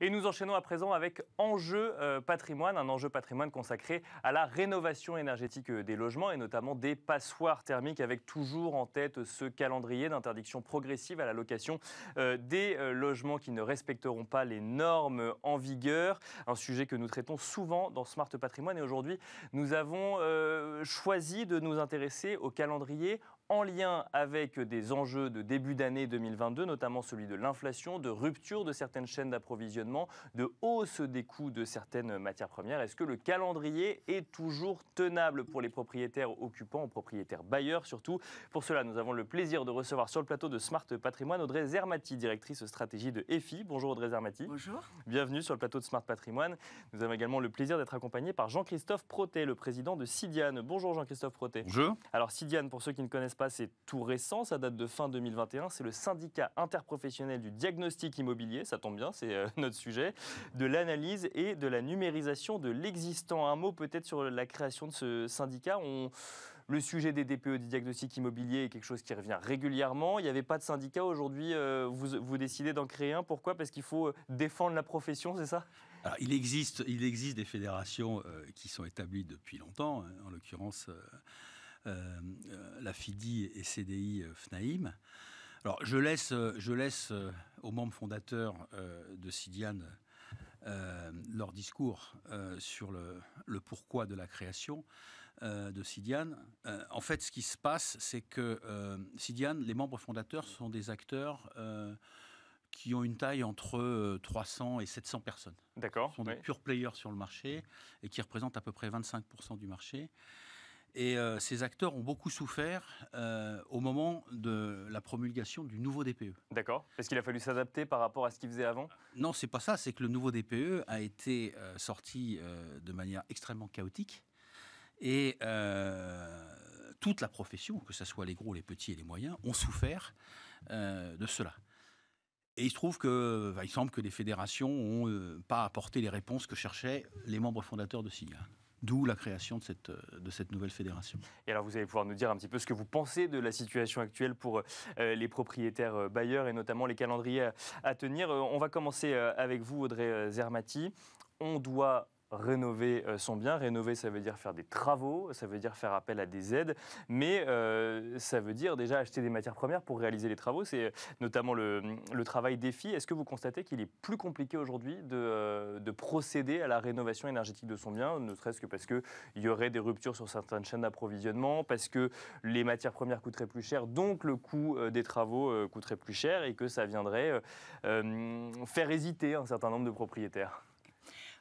Et nous enchaînons à présent avec Enjeu euh, patrimoine, un enjeu patrimoine consacré à la rénovation énergétique euh, des logements et notamment des passoires thermiques avec toujours en tête ce calendrier d'interdiction progressive à la location euh, des logements qui ne respecteront pas les normes en vigueur. Un sujet que nous traitons souvent dans Smart Patrimoine et aujourd'hui nous avons choisi de nous intéresser au calendrier en lien avec des enjeux de début d'année 2022, notamment celui de l'inflation, de rupture de certaines chaînes d'approvisionnement, de hausse des coûts de certaines matières premières. Est-ce que le calendrier est toujours tenable pour les propriétaires occupants, aux propriétaires bailleurs surtout Pour cela, nous avons le plaisir de recevoir sur le plateau de Smart Patrimoine Audrey Zermati, directrice stratégie de EFI. Bonjour Audrey Zermati. Bonjour. Bienvenue sur le plateau de Smart Patrimoine. Nous avons également le plaisir d'être accompagné par Jean-Christophe Proté, le président de Sidiane. Bonjour Jean-Christophe Proté. Bonjour. Alors Sidiane, pour ceux qui ne connaissent pas, c'est tout récent, ça date de fin 2021. C'est le syndicat interprofessionnel du diagnostic immobilier, ça tombe bien, c'est euh, notre sujet, de l'analyse et de la numérisation de l'existant. Un mot peut-être sur la création de ce syndicat. On... Le sujet des DPE, du diagnostic immobilier, est quelque chose qui revient régulièrement. Il n'y avait pas de syndicat aujourd'hui. Euh, vous, vous décidez d'en créer un. Pourquoi Parce qu'il faut euh, défendre la profession, c'est ça il, existe, il existe des fédérations qui sont établies depuis longtemps, hein, en l'occurrence. Euh, la FIDI et CDI euh, FNAIM. Alors, je laisse, euh, je laisse aux membres fondateurs de Sidiane leur discours sur le, pourquoi de la création de Sidiane. en fait, ce qui se passe, c'est que Sidiane, les membres fondateurs sont des acteurs qui ont une taille entre 300 et 700 personnes. D'accord. sont des pure players sur le marché et qui représentent à peu près 25% du marché. Et euh, ces acteurs ont beaucoup souffert euh, au moment de la promulgation du nouveau DPE. D'accord. Est-ce qu'il a fallu s'adapter par rapport à ce qu'ils faisaient avant Non, c'est pas ça. C'est que le nouveau DPE a été euh, sorti de manière extrêmement chaotique. Et toute la profession, que ce soit les gros, les petits et les moyens, ont souffert de cela. Et il se trouve que, bah, il semble que les fédérations n'ont pas apporté les réponses que cherchaient les membres fondateurs de SIGA. D'où la création de cette, euh, de cette nouvelle fédération. Et alors vous allez pouvoir nous dire un petit peu ce que vous pensez de la situation actuelle pour euh, euh, les propriétaires bailleurs et notamment les calendriers à, tenir. On va commencer avec vous Audrey Zermati. On doit rénover euh, son bien. Rénover, ça veut dire faire des travaux, ça veut dire faire appel à des aides, mais euh, ça veut dire déjà acheter des matières premières pour réaliser les travaux. C'est euh, notamment le, travail défi. Est-ce que vous constatez qu'il est plus compliqué aujourd'hui de, procéder à la rénovation énergétique de son bien, ne serait-ce que parce qu'il y aurait des ruptures sur certaines chaînes d'approvisionnement, parce que les matières premières coûteraient plus cher, donc le coût des travaux coûterait plus cher et que ça viendrait faire hésiter un certain nombre de propriétaires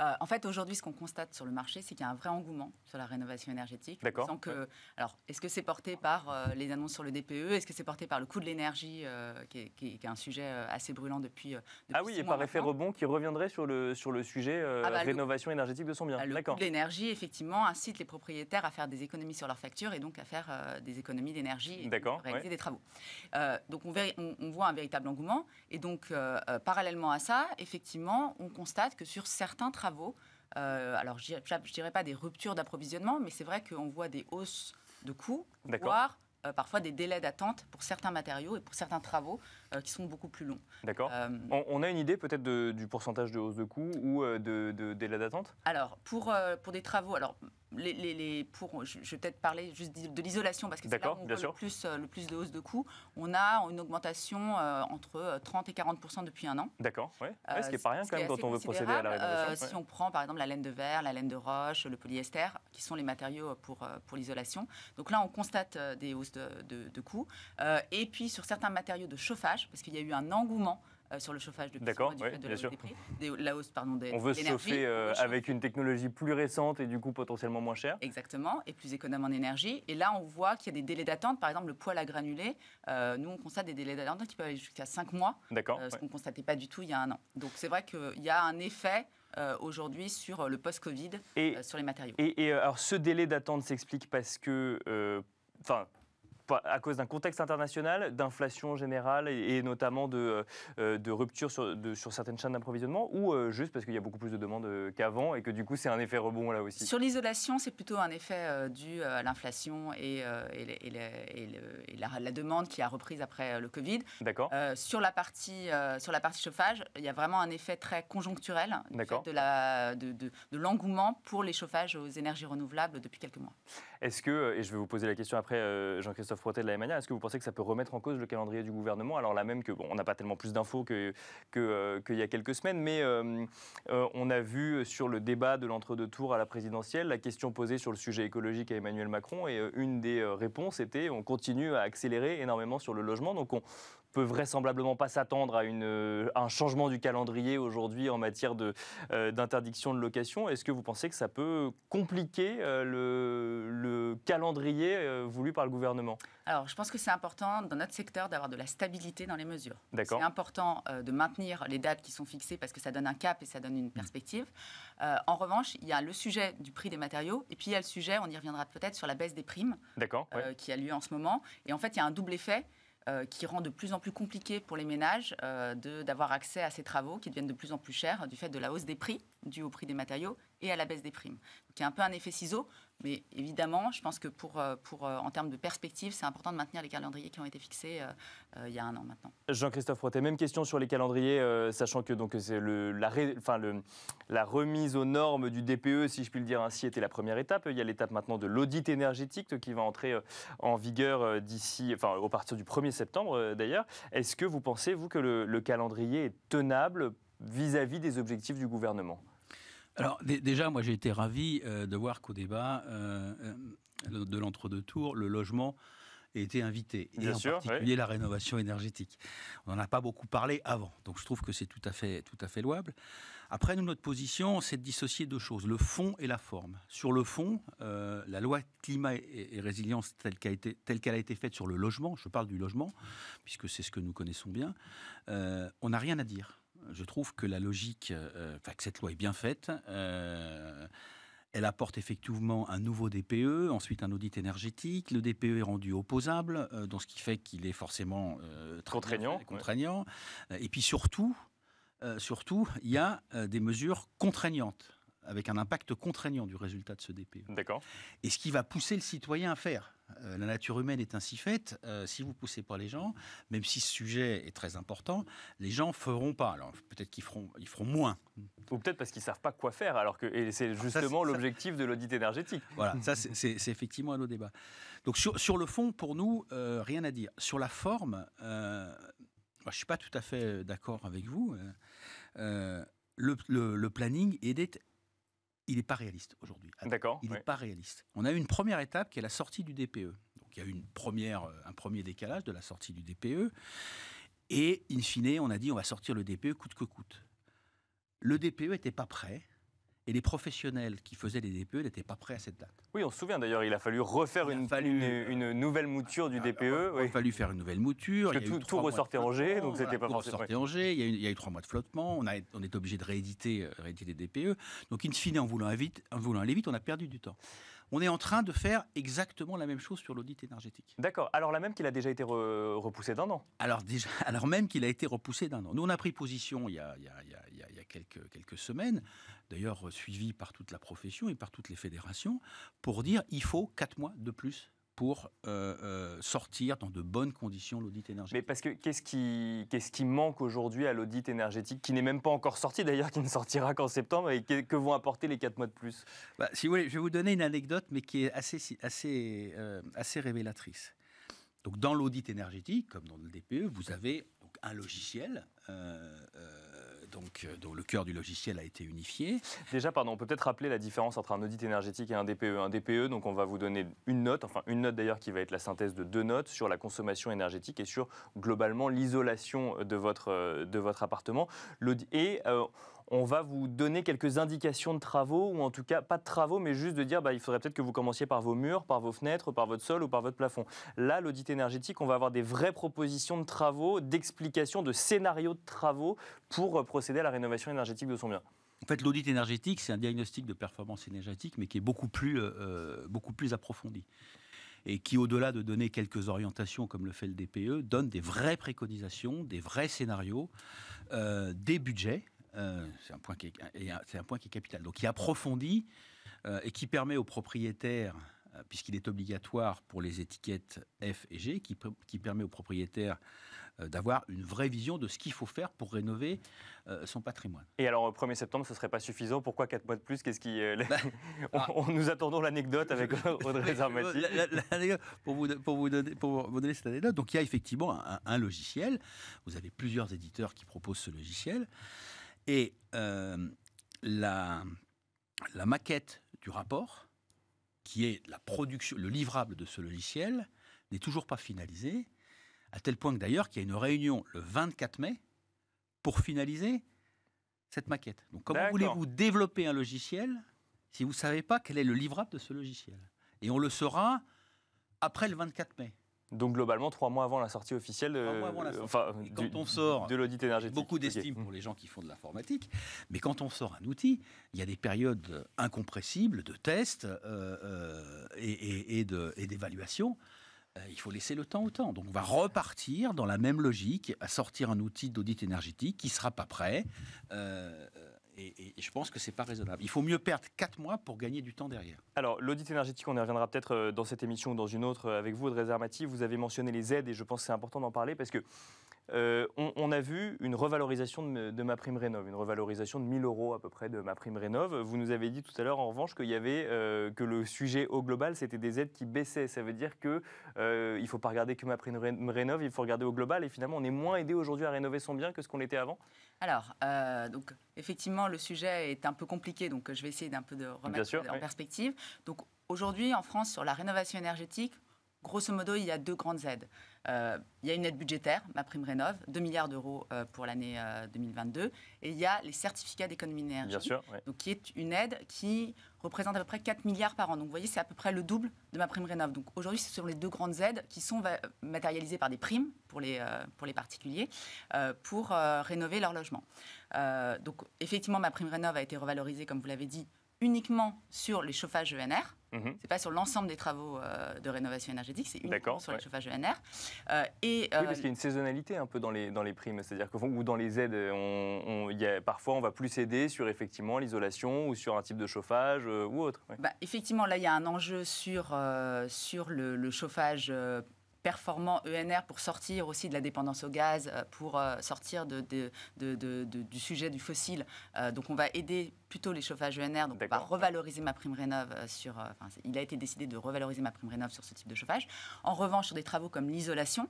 euh, en fait, aujourd'hui, ce qu'on constate sur le marché, c'est qu'il y a un vrai engouement sur la rénovation énergétique. D'accord. que, alors, est-ce que c'est porté par euh, les annonces sur le DPE Est-ce que c'est porté par le coût de l'énergie, euh, qui, est un sujet assez brûlant depuis, Ah oui, et par effet rebond qui reviendrait sur le, sur le sujet ah bah, rénovation énergétique de son bien. Bah, le coût de l'énergie, effectivement, incite les propriétaires à faire des économies sur leurs factures et donc à faire des économies d'énergie et à réaliser des travaux. donc, on, on, voit un véritable engouement. Et donc, parallèlement à ça, effectivement, on constate que sur certains travaux, euh, alors, je ne dirais pas des ruptures d'approvisionnement, mais c'est vrai qu'on voit des hausses de coûts, voire euh, parfois des délais d'attente pour certains matériaux et pour certains travaux euh, qui sont beaucoup plus longs. D'accord. Euh, on, a une idée peut-être du pourcentage de hausse de coût ou euh, de, de délai d'attente Alors, pour, pour des travaux, alors les, pour, je, vais peut-être parler juste de l'isolation parce que c'est là où on le plus, le plus de hausse de coûts. On a une augmentation entre 30 et 40 depuis un an. D'accord, ce qui n'est pas rien quand même quand on veut procéder à la rénovation. Si on prend par exemple la laine de verre, la laine de roche, le polyester, qui sont les matériaux pour, pour l'isolation. Donc là, on constate des hausses de, de, coûts. et puis sur certains matériaux de chauffage, parce qu'il y a eu un engouement euh, sur le chauffage depuis D'accord, fait de, la hausse des prix, la hausse pardon, On veut se euh, chauffer avec une technologie plus récente et du coup potentiellement moins chère. Exactement, et plus économe en énergie. Et là, on voit qu'il y a des délais d'attente. Par exemple, le poêle à granuler euh, nous, on constate des délais d'attente qui peuvent aller jusqu'à 5 mois, D'accord, ce qu'on ne constatait pas du tout il y a un an. Donc c'est vrai qu'il y a un effet aujourd'hui sur le post-Covid, et, sur les matériaux. Et, alors ce délai d'attente s'explique parce que... Enfin, à cause d'un contexte international, d'inflation générale et, notamment de, euh, euh, rupture sur, certaines chaînes d'approvisionnement ou euh, juste parce qu'il y a beaucoup plus de demandes qu'avant et que du coup c'est un effet rebond là aussi Sur l'isolation, c'est plutôt un effet dû à l'inflation et, la, demande qui a reprise après le Covid. D'accord. sur, la partie, sur la partie chauffage, il y a vraiment un effet très conjoncturel de l'engouement pour les chauffages aux énergies renouvelables depuis quelques mois. Est-ce que, euh, et je vais vous poser la question après euh, Jean-Christophe Protet de la Mania, est-ce que vous pensez que ça peut remettre en cause le calendrier du gouvernement Alors là même que, bon, on n'a pas tellement plus d'infos qu'il que, euh, qu'il y a quelques semaines, mais on a vu sur le débat de l'entre-deux tours à la présidentielle la question posée sur le sujet écologique à Emmanuel Macron et une des réponses était on continue à accélérer énormément sur le logement. Donc on, peut vraisemblablement pas s'attendre à, une, euh, un changement du calendrier aujourd'hui en matière de, euh, d'interdiction de location. Est-ce que vous pensez que ça peut compliquer euh, le, le, calendrier voulu par le gouvernement Alors, je pense que c'est important dans notre secteur d'avoir de la stabilité dans les mesures. C'est important de maintenir les dates qui sont fixées parce que ça donne un cap et ça donne une mmh. perspective. en revanche, il y a le sujet du prix des matériaux et puis il y a le sujet, on y reviendra peut-être, sur la baisse des primes qui a lieu en ce moment. Et en fait, il y a un double effet euh, qui rend de plus en plus compliqué pour les ménages euh, d'avoir accès à ces travaux qui deviennent de plus en plus chers du fait de la hausse des prix, due au prix des matériaux, et à la baisse des primes. Donc, il y a un peu un effet ciseau, mais évidemment, je pense que pour, euh, pour, euh, en termes de perspective, c'est important de maintenir les calendriers qui ont été fixés euh, il y a un an maintenant. Jean-Christophe Rotet, même question sur les calendriers, sachant que donc, c'est la, enfin, la remise aux normes du DPE, si je puis le dire ainsi, était la première étape. Il y a l'étape maintenant de l'audit énergétique qui va entrer en vigueur d'ici, enfin, au partir du 1er septembre d'ailleurs. Est-ce que vous pensez, vous, que le calendrier est tenable vis-à-vis des objectifs du gouvernement alors déjà, moi j'ai été ravi euh, de voir qu'au débat euh, euh, de l'entre-deux tours, le logement a été invité, et en particulier la rénovation énergétique. On n'en a pas beaucoup parlé avant, donc je trouve que c'est tout à fait, tout à fait louable. Après, nous, notre position, c'est de dissocier deux choses, le fond et la forme. Sur le fond, la loi climat et, résilience telle qu'elle a, été faite sur le logement, je parle du logement, puisque c'est ce que nous connaissons bien, on n'a rien à dire je trouve que la logique, euh, que cette loi est bien faite. Euh, elle apporte effectivement un nouveau DPE, ensuite un audit énergétique. Le DPE est rendu opposable, euh, ce qui fait qu'il est forcément contraignant. Et puis surtout, surtout, il y a des mesures contraignantes avec un impact contraignant du résultat de ce DPE. D'accord. Et ce qui va pousser le citoyen à faire. Euh, la nature humaine est ainsi faite. Euh, si vous poussez pas les gens, même si ce sujet est très important, les gens feront pas. Alors peut-être qu'ils feront, ils feront moins. Ou peut-être parce qu'ils savent pas quoi faire. Alors que et c'est justement l'objectif de l'audit énergétique. Voilà, ça c'est effectivement un autre débat. Donc sur, sur le fond, pour nous, euh, rien à dire. Sur la forme, moi, je suis pas tout à fait d'accord avec vous. Le, le, planning est il n'est pas réaliste aujourd'hui. D'accord. Il n'est pas réaliste. On a eu une première étape qui est la sortie du DPE. Donc il y a eu une première, euh, un premier décalage de la sortie du DPE. Et in fine, on a dit on va sortir le DPE coûte que coûte. Le DPE n'était pas prêt. Et les professionnels qui faisaient les DPE n'étaient pas prêts à cette date. Oui, on se souvient d'ailleurs, il a fallu refaire une, euh, une, nouvelle mouture du ah, DPE. Il a fallu faire une nouvelle mouture. tout, ressortait en G, donc c'était pas Tout ressortait en G, il y, a eu, trois mois de flottement, on, a, on est obligé de rééditer, euh, rééditer les DPE. Donc in fine, en voulant, vite, en voulant aller vite, on a perdu du temps. On est en train de faire exactement la même chose sur l'audit énergétique. D'accord, alors la même qu'il a déjà été repoussé d'un an. Alors, déjà, alors même qu'il a été repoussé d'un an. Nous, on a pris position il y a, quelques, quelques semaines, d'ailleurs euh, suivi par toute la profession et par toutes les fédérations, pour dire il faut 4 mois de plus pour euh, euh, sortir dans de bonnes conditions l'audit énergétique. Mais parce que qu'est-ce qui, qu'est-ce qui manque aujourd'hui à l'audit énergétique, qui n'est même pas encore sorti d'ailleurs, qui ne sortira qu'en septembre, et que, vont apporter les 4 mois de plus bah, Si vous voulez, je vais vous donner une anecdote, mais qui est assez, assez, assez révélatrice. Donc dans l'audit énergétique, comme dans le DPE, vous avez un logiciel euh, donc, euh, dont le cœur du logiciel a été unifié. Déjà, pardon, on peut peut-être rappeler la différence entre un audit énergétique et un DPE. Un DPE, donc on va vous donner une note, enfin une note d'ailleurs qui va être la synthèse de deux notes sur la consommation énergétique et sur globalement l'isolation de votre, euh, de votre appartement. Et euh, on va vous donner quelques indications de travaux, ou en tout cas pas de travaux, mais juste de dire bah, il faudrait peut-être que vous commenciez par vos murs, par vos fenêtres, par votre sol ou par votre plafond. Là, l'audit énergétique, on va avoir des vraies propositions de travaux, d'explications, de scénarios de travaux pour euh, procéder à la rénovation énergétique de son bien. En fait, l'audit énergétique, c'est un diagnostic de performance énergétique, mais qui est beaucoup plus, euh, euh, beaucoup plus approfondi. Et qui, au-delà de donner quelques orientations comme le fait le DPE, donne des vraies préconisations, des vrais scénarios, des budgets euh, c'est un, point qui est, c'est un point qui est capital. Donc, qui approfondit euh, et qui permet aux propriétaires, euh, puisqu'il est obligatoire pour les étiquettes F et G, qui, permet aux propriétaires d'avoir une vraie vision de ce qu'il faut faire pour rénover son patrimoine. Et alors, 1er septembre, ce ne serait pas suffisant Pourquoi 4 mois de plus Qu'est-ce qui bah, on, nous attendons l'anecdote avec Audrey Zarmati. pour, vous, donner, pour cette anecdote, donc il y a effectivement un logiciel. Vous avez plusieurs éditeurs qui proposent ce logiciel. Et euh, la, maquette du rapport, qui est la production, le livrable de ce logiciel, n'est toujours pas finalisée, à tel point que d'ailleurs qu'il y a une réunion le 24 mai pour finaliser cette maquette. Donc comment voulez-vous développer un logiciel si vous ne savez pas quel est le livrable de ce logiciel Et on le saura après le 24 mai. Donc globalement, trois mois avant la sortie officielle euh, quand on sort de l'audit énergétique. Beaucoup d'estime pour les gens qui font de l'informatique, mais quand on sort un outil, il y a des périodes incompressibles de tests euh, euh, et, et, d'évaluation. Il faut laisser le temps au temps. Donc on va repartir dans la même logique à sortir un outil d'audit énergétique qui ne sera pas prêt euh, et, je pense que c'est pas raisonnable. Il faut mieux perdre 4 mois pour gagner du temps derrière. Alors, l'audit énergétique, on y reviendra peut-être euh, dans cette émission ou dans une autre euh, avec vous, Audrey Zermati. Vous avez mentionné les aides et je pense que c'est important d'en parler parce que euh, on, a vu une revalorisation de, ma prime rénov, une revalorisation de 1000 euros à peu près de ma prime rénov. Vous nous avez dit tout à l'heure en revanche qu'il y avait que le sujet au global c'était des aides qui baissaient. Ça veut dire que ne il faut pas regarder que ma prime rénov, il faut regarder au global et finalement on est moins aidé aujourd'hui à rénover son bien que ce qu'on était avant. Alors, euh, donc, effectivement, le sujet est un peu compliqué, donc je vais essayer d'un peu de remettre en perspective. Donc, aujourd'hui, en France, sur la rénovation énergétique, grosso modo, il y a deux grandes aides. Euh, il y a une aide budgétaire, ma prime rénov, 2 milliards d'euros euh, pour l'année 2022. Euh, Et il y a les certificats d'économie d'énergie, qui est une aide qui représente à peu près 4 milliards par an. Donc vous voyez, c'est à peu près le double de ma prime rénov. Donc aujourd'hui, ce sont les deux grandes aides qui sont matérialisées par des primes pour les, pour les particuliers pour rénover leur logement. donc effectivement, ma prime rénov a été revalorisée, comme vous l'avez dit, uniquement sur les chauffages ENR. Mhm. c'est Ce n'est pas sur l'ensemble des travaux euh, de rénovation énergétique, c'est uniquement sur les chauffages ENR. Euh, et, oui, parce euh, qu'il y a une saisonnalité un peu dans les, dans les primes, c'est-à-dire que ou dans les aides, a, parfois on va plus aider sur effectivement l'isolation ou sur un type de chauffage ou autre. Bah, effectivement, là il y a un enjeu sur, sur le, le chauffage performant ENR pour sortir aussi de la dépendance au gaz, euh, pour euh, sortir du sujet du fossile. Euh, donc on va aider plutôt les chauffages ENR, donc on va revaloriser ma prime rénov sur... Enfin, il a été décidé de revaloriser ma prime rénov sur ce type de chauffage. En revanche, sur des travaux comme l'isolation,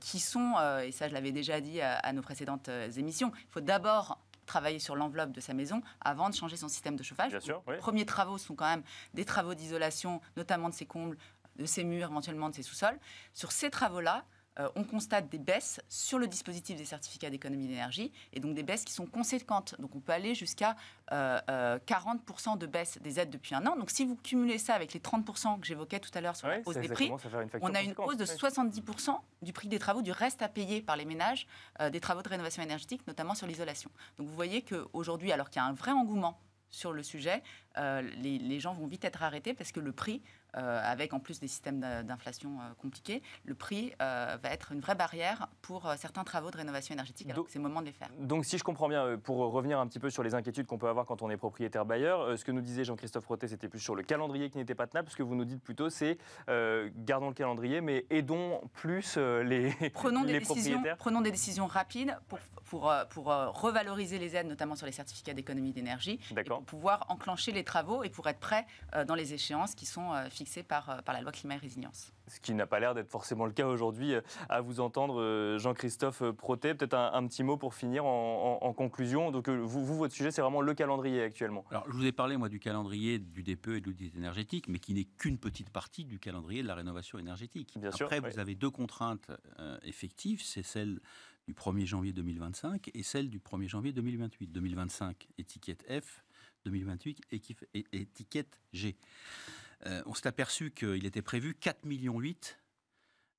qui sont, et ça je l'avais déjà dit à, nos précédentes émissions, il faut d'abord travailler sur l'enveloppe de sa maison avant de changer son système de chauffage. Les premiers travaux sont quand même des travaux d'isolation, notamment de ses combles, de ces murs, éventuellement de ces sous-sols. Sur ces travaux-là, euh, on constate des baisses sur le dispositif des certificats d'économie d'énergie, et donc des baisses qui sont conséquentes. Donc on peut aller jusqu'à 40% euh, euh, de baisse des aides depuis un an. Donc si vous cumulez ça avec les 30% que j'évoquais tout à l'heure sur la hausse des prix, on a une hausse de 70% du prix des travaux, du reste à payer par les ménages des travaux de rénovation énergétique, notamment sur l'isolation. Donc vous voyez qu'aujourd'hui, alors qu'il y a un vrai engouement sur le sujet, les gens vont vite être arrêtés parce que le prix euh, avec en plus des systèmes d'inflation euh, compliqués, le prix euh, va être une vraie barrière pour certains travaux de rénovation énergétique. donc c'est le moment de les faire. Donc si je comprends bien, pour revenir un petit peu sur les inquiétudes qu'on peut avoir quand on est propriétaire bailleur, ce que nous disait Jean-Christophe Rotet, c'était plus sur le calendrier qui n'était pas tenable. Ce que vous nous dites plutôt, c'est gardons le calendrier, mais aidons plus les, prenons propriétaires. prenons des décisions rapides pour, pour, pour revaloriser les aides, notamment sur les certificats d'économie d'énergie, pour pouvoir enclencher les travaux et pour être prêt dans les échéances qui sont fixées c'est euh, par, la loi climat et résilience. Ce qui n'a pas l'air d'être forcément le cas aujourd'hui, euh, à vous entendre, euh, Jean-Christophe Proté, Peut-être un, petit mot pour finir en, conclusion. Donc, vous, vous votre sujet, c'est vraiment le calendrier actuellement. Alors, je vous ai parlé, moi, du calendrier du DPE et de l'audit énergétique, mais qui n'est qu'une petite partie du calendrier de la rénovation énergétique. Bien Après, vous avez deux contraintes effectives c'est celle du 1er janvier 2025 et celle du 1er janvier 2028. 2025, étiquette F, 2028, étiquette G. Euh, on s'est aperçu qu'il était prévu 4,8 millions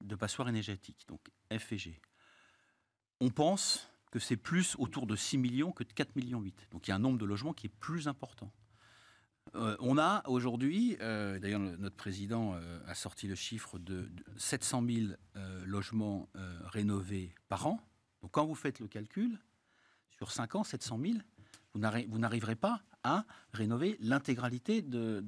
de passoires énergétiques, donc F On pense que c'est plus autour de 6 millions que de 4,8 millions. Donc il y a un nombre de logements qui est plus important. Euh, on a aujourd'hui, euh, d'ailleurs notre président a sorti le chiffre de 700 000 logements rénovés par an. Donc quand vous faites le calcul, sur 5 ans, 700 000, vous n'arriverez pas à rénover l'intégralité de,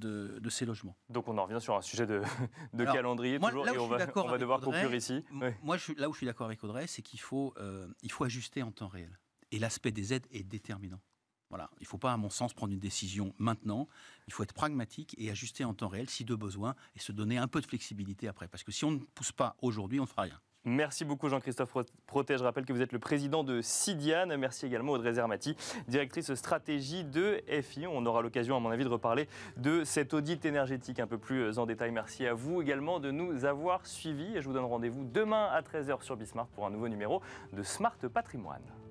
ces logements. Donc on en revient sur un sujet de, calendrier toujours, et on va, on va devoir conclure ici. Moi, je, là où je suis d'accord avec Audrey, c'est qu'il faut, euh, faut ajuster en temps réel. Et l'aspect des aides est déterminant. Voilà, il ne faut pas, à mon sens, prendre une décision maintenant. Il faut être pragmatique et ajuster en temps réel si de besoin et se donner un peu de flexibilité après. Parce que si on ne pousse pas aujourd'hui, on ne fera rien. Merci beaucoup Jean-Christophe Proté. Je rappelle que vous êtes le président de Sidiane. Merci également Audrey Zermati, directrice stratégie de FI. On aura l'occasion, à mon avis, de reparler de cet audit énergétique un peu plus euh, en détail. Merci à vous également de nous avoir suivis. Et je vous donne rendez-vous demain à 13h sur Bismarck pour un nouveau numéro de Smart Patrimoine.